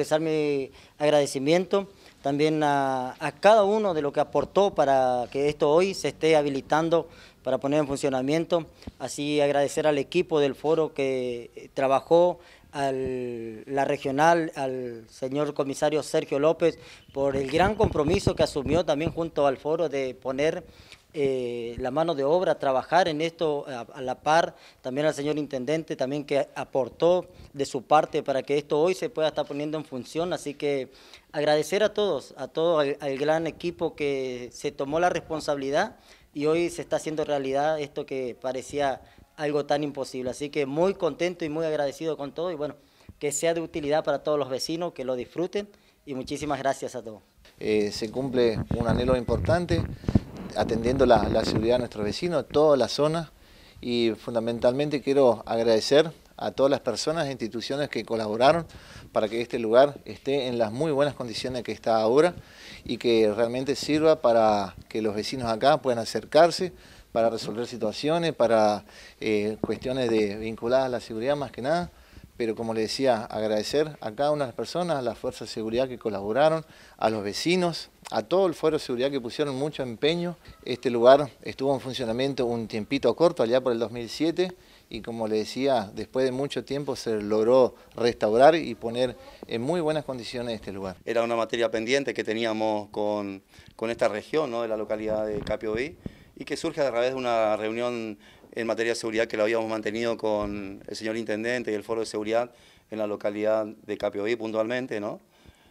expresar mi agradecimiento también a, a, cada uno de lo que aportó para que esto hoy se esté habilitando para poner en funcionamiento. Así agradecer al equipo del foro que trabajó, a la regional, al señor comisario Sergio López, por el gran compromiso que asumió también junto al foro de poner eh, la mano de obra, trabajar en esto a, la par, también al señor Intendente, también que aportó de su parte para que esto hoy se pueda estar poniendo en función, así que agradecer a todos, a todo el gran equipo que se tomó la responsabilidad y hoy se está haciendo realidad esto que parecía algo tan imposible, así que muy contento y muy agradecido con todo y bueno, que sea de utilidad para todos los vecinos, que lo disfruten y muchísimas gracias a todos. Eh, se cumple un anhelo importante, atendiendo la, seguridad de nuestros vecinos, toda la zona, y fundamentalmente quiero agradecer a todas las personas e instituciones que colaboraron para que este lugar esté en las muy buenas condiciones que está ahora y que realmente sirva para que los vecinos acá puedan acercarse para resolver situaciones, para eh, cuestiones vinculadas a la seguridad más que nada pero como le decía, agradecer a cada una de las personas, a las fuerzas de seguridad que colaboraron, a los vecinos, a todo el fuero de seguridad que pusieron mucho empeño. Este lugar estuvo en funcionamiento un tiempito corto, allá por el 2007, y como le decía, después de mucho tiempo se logró restaurar y poner en muy buenas condiciones este lugar. Era una materia pendiente que teníamos con, esta región ¿no? de la localidad de Capiobí, y que surge a través de una reunión en materia de seguridad que lo habíamos mantenido con el señor intendente y el foro de seguridad en la localidad de Capioí, puntualmente, ¿no?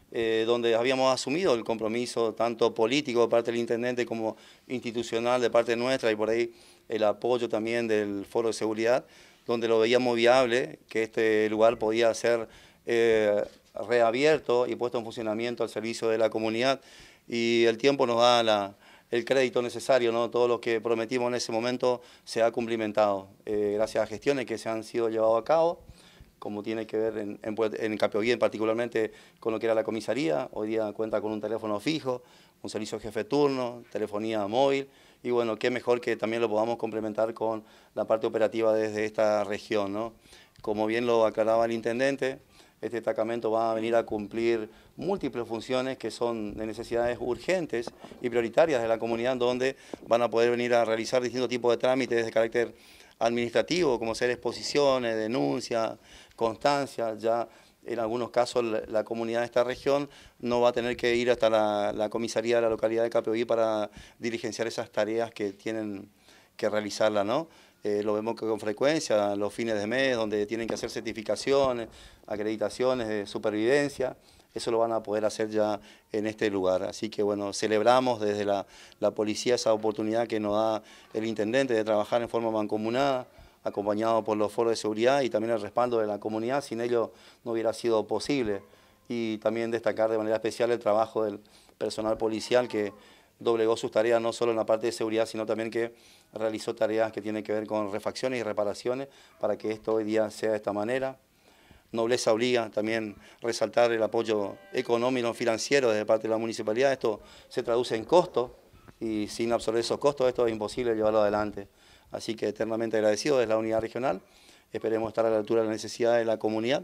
Eh, donde habíamos asumido el compromiso tanto político de parte del intendente como institucional de parte nuestra y por ahí el apoyo también del foro de seguridad, donde lo veíamos viable, que este lugar podía ser eh, reabierto y puesto en funcionamiento al servicio de la comunidad y el tiempo nos da la el crédito necesario, ¿no? todo lo que prometimos en ese momento se ha cumplimentado, eh, gracias a gestiones que se han sido llevadas a cabo, como tiene que ver en, en, en particularmente con lo que era la comisaría, hoy día cuenta con un teléfono fijo, un servicio jefe turno, telefonía móvil, y bueno, qué mejor que también lo podamos complementar con la parte operativa desde esta región. ¿no? Como bien lo aclaraba el intendente, este destacamento va a venir a cumplir múltiples funciones que son de necesidades urgentes y prioritarias de la comunidad, donde van a poder venir a realizar distintos tipos de trámites de carácter administrativo, como ser exposiciones, denuncias, constancias, ya en algunos casos la, comunidad de esta región no va a tener que ir hasta la, comisaría de la localidad de Capeoví para diligenciar esas tareas que tienen que realizarla, ¿no? Eh, lo vemos con frecuencia, los fines de mes, donde tienen que hacer certificaciones, acreditaciones de supervivencia. Eso lo van a poder hacer ya en este lugar. Así que bueno, celebramos desde la, la policía esa oportunidad que nos da el intendente de trabajar en forma mancomunada acompañado por los foros de seguridad y también el respaldo de la comunidad, sin ello no hubiera sido posible. Y también destacar de manera especial el trabajo del personal policial que doblegó sus tareas no solo en la parte de seguridad, sino también que realizó tareas que tienen que ver con refacciones y reparaciones para que esto hoy día sea de esta manera. Nobleza obliga también resaltar el apoyo económico y financiero desde parte de la municipalidad. Esto se traduce en costos y sin absorber esos costos esto es imposible llevarlo adelante. Así que eternamente agradecido desde la unidad regional. Esperemos estar a la altura de la necesidad de la comunidad,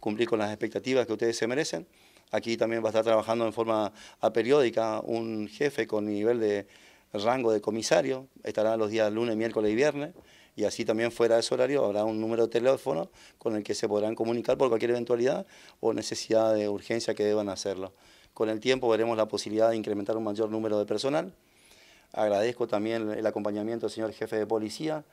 cumplir con las expectativas que ustedes se merecen. Aquí también va a estar trabajando en forma periódica un jefe con nivel de rango de comisario, estará los días lunes, miércoles y viernes, y así también fuera de ese horario habrá un número de teléfono con el que se podrán comunicar por cualquier eventualidad o necesidad de urgencia que deban hacerlo. Con el tiempo veremos la posibilidad de incrementar un mayor número de personal. Agradezco también el acompañamiento del señor jefe de policía,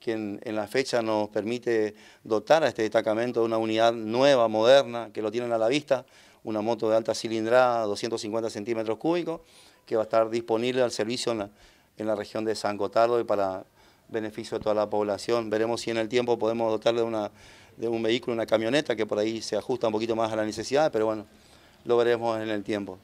quien en la fecha nos permite dotar a este destacamento de una unidad nueva, moderna, que lo tienen a la vista, una moto de alta cilindrada, 250 centímetros cúbicos, que va a estar disponible al servicio en la, región de San Gotardo y para beneficio de toda la población. Veremos si en el tiempo podemos dotarle de, una, de un vehículo, una camioneta, que por ahí se ajusta un poquito más a la necesidad, pero bueno, lo veremos en el tiempo.